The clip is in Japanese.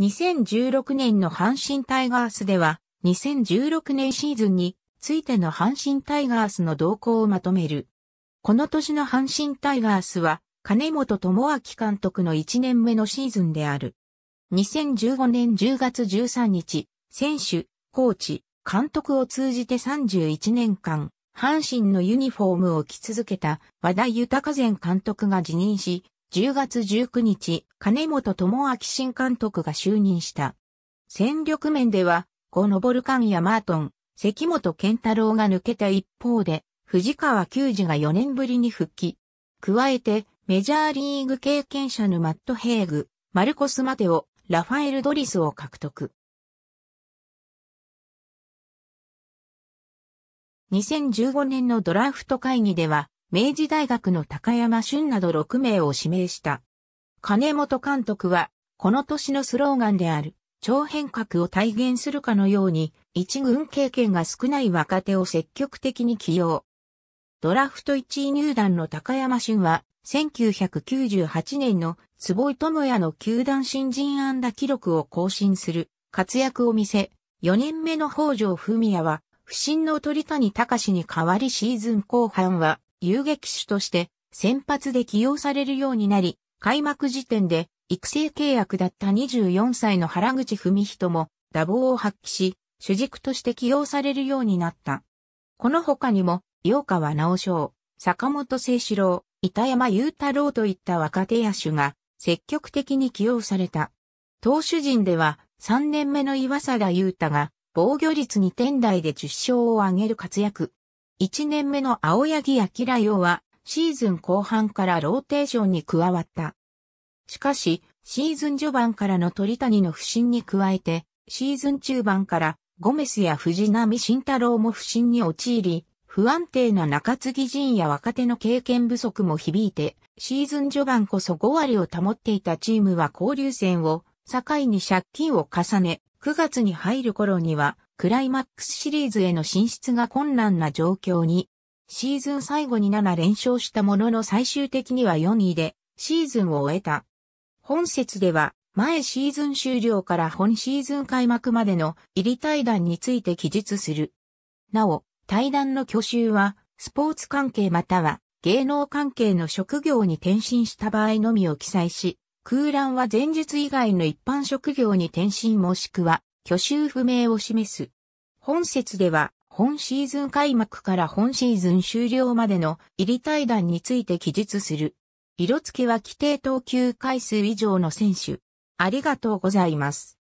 2016年の阪神タイガースでは、2016年シーズンについての阪神タイガースの動向をまとめる。この年の阪神タイガースは、金本智明監督の1年目のシーズンである。2015年10月13日、選手、コーチ、監督を通じて31年間、阪神のユニフォームを着続けた和田豊前監督が辞任し、10月19日、金本智明新監督が就任した。戦力面では、ボルるンやマートン、関本健太郎が抜けた一方で、藤川球児が4年ぶりに復帰。加えて、メジャーリーグ経験者のマット・ヘーグ、マルコス・マテオ、ラファエル・ドリスを獲得。2015年のドラフト会議では、明治大学の高山俊など6名を指名した。金本監督は、この年のスローガンである、超変革を体現するかのように、一軍経験が少ない若手を積極的に起用。ドラフト1位入団の高山俊は、1998年の坪井智也の球団新人安打記録を更新する活躍を見せ、4年目の北条文也は、不審の鳥谷隆に代わりシーズン後半は遊撃手として先発で起用されるようになり、開幕時点で育成契約だった24歳の原口文人も打棒を発揮し、主軸として起用されるようになった。この他にも、洋川直章、坂本聖志郎、板山雄太郎といった若手野手が積極的に起用された。投手陣では3年目の岩貞雄太が防御率2点台で10勝を挙げる活躍。1年目の青柳明洋はシーズン後半からローテーションに加わった。しかし、シーズン序盤からの鳥谷の不振に加えて、シーズン中盤からゴメスや藤波慎太郎も不振に陥り、不安定な中継ぎ陣や若手の経験不足も響いて、シーズン序盤こそ5割を保っていたチームは交流戦を境に借金を重ね、9月に入る頃にはクライマックスシリーズへの進出が困難な状況に、シーズン最後に7連勝したものの最終的には4位でシーズンを終えた。本節では、前シーズン終了から本シーズン開幕までの入り対談について記述する。なお、対談の挙手は、スポーツ関係または芸能関係の職業に転身した場合のみを記載し、空欄は前日以外の一般職業に転身もしくは去就不明を示す。本節では、本シーズン開幕から本シーズン終了までの入り対談について記述する。色付けは規定投球回数以上の選手。ありがとうございます。